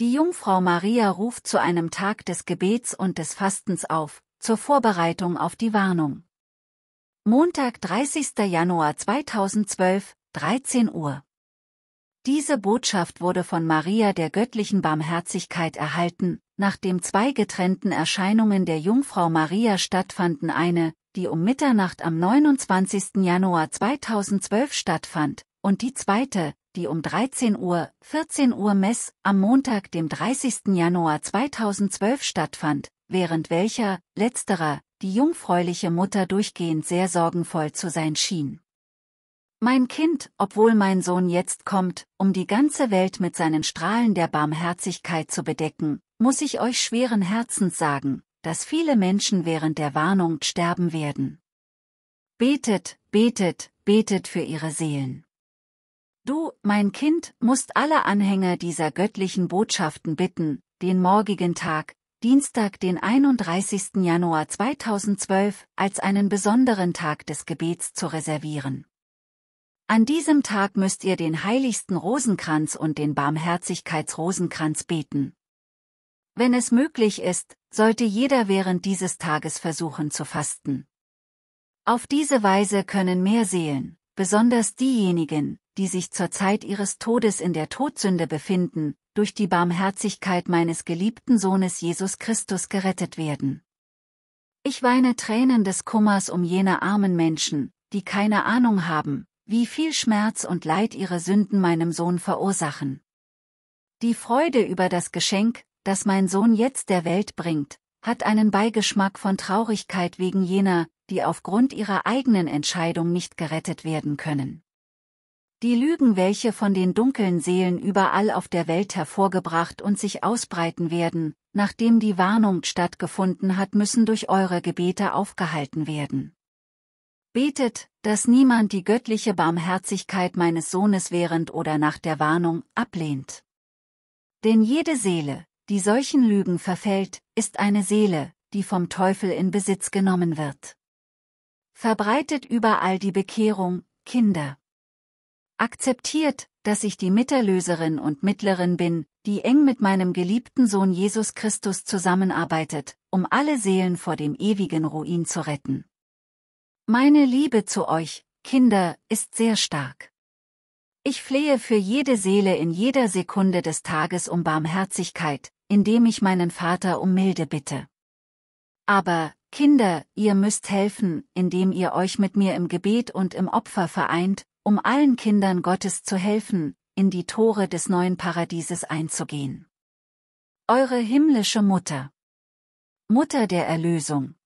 Die Jungfrau Maria ruft zu einem Tag des Gebets und des Fastens auf, zur Vorbereitung auf die Warnung. Montag 30. Januar 2012, 13 Uhr. Diese Botschaft wurde von Maria der göttlichen Barmherzigkeit erhalten, nachdem zwei getrennten Erscheinungen der Jungfrau Maria stattfanden eine, die um Mitternacht am 29. Januar 2012 stattfand, und die zweite, die um 13 Uhr, 14 Uhr Mess am Montag, dem 30. Januar 2012 stattfand, während welcher, letzterer, die jungfräuliche Mutter durchgehend sehr sorgenvoll zu sein schien. Mein Kind, obwohl mein Sohn jetzt kommt, um die ganze Welt mit seinen Strahlen der Barmherzigkeit zu bedecken, muss ich euch schweren Herzens sagen, dass viele Menschen während der Warnung sterben werden. Betet, betet, betet für ihre Seelen. Du, mein Kind, musst alle Anhänger dieser göttlichen Botschaften bitten, den morgigen Tag, Dienstag den 31. Januar 2012, als einen besonderen Tag des Gebets zu reservieren. An diesem Tag müsst ihr den heiligsten Rosenkranz und den Barmherzigkeitsrosenkranz beten. Wenn es möglich ist, sollte jeder während dieses Tages versuchen zu fasten. Auf diese Weise können mehr Seelen, besonders diejenigen, die sich zur Zeit ihres Todes in der Todsünde befinden, durch die Barmherzigkeit meines geliebten Sohnes Jesus Christus gerettet werden. Ich weine Tränen des Kummers um jene armen Menschen, die keine Ahnung haben, wie viel Schmerz und Leid ihre Sünden meinem Sohn verursachen. Die Freude über das Geschenk, das mein Sohn jetzt der Welt bringt, hat einen Beigeschmack von Traurigkeit wegen jener, die aufgrund ihrer eigenen Entscheidung nicht gerettet werden können. Die Lügen, welche von den dunklen Seelen überall auf der Welt hervorgebracht und sich ausbreiten werden, nachdem die Warnung stattgefunden hat, müssen durch eure Gebete aufgehalten werden. Betet, dass niemand die göttliche Barmherzigkeit meines Sohnes während oder nach der Warnung ablehnt. Denn jede Seele, die solchen Lügen verfällt, ist eine Seele, die vom Teufel in Besitz genommen wird. Verbreitet überall die Bekehrung, Kinder. Akzeptiert, dass ich die Mitterlöserin und Mittlerin bin, die eng mit meinem geliebten Sohn Jesus Christus zusammenarbeitet, um alle Seelen vor dem ewigen Ruin zu retten. Meine Liebe zu euch, Kinder, ist sehr stark. Ich flehe für jede Seele in jeder Sekunde des Tages um Barmherzigkeit, indem ich meinen Vater um Milde bitte. Aber, Kinder, ihr müsst helfen, indem ihr euch mit mir im Gebet und im Opfer vereint, um allen Kindern Gottes zu helfen, in die Tore des neuen Paradieses einzugehen. Eure himmlische Mutter. Mutter der Erlösung.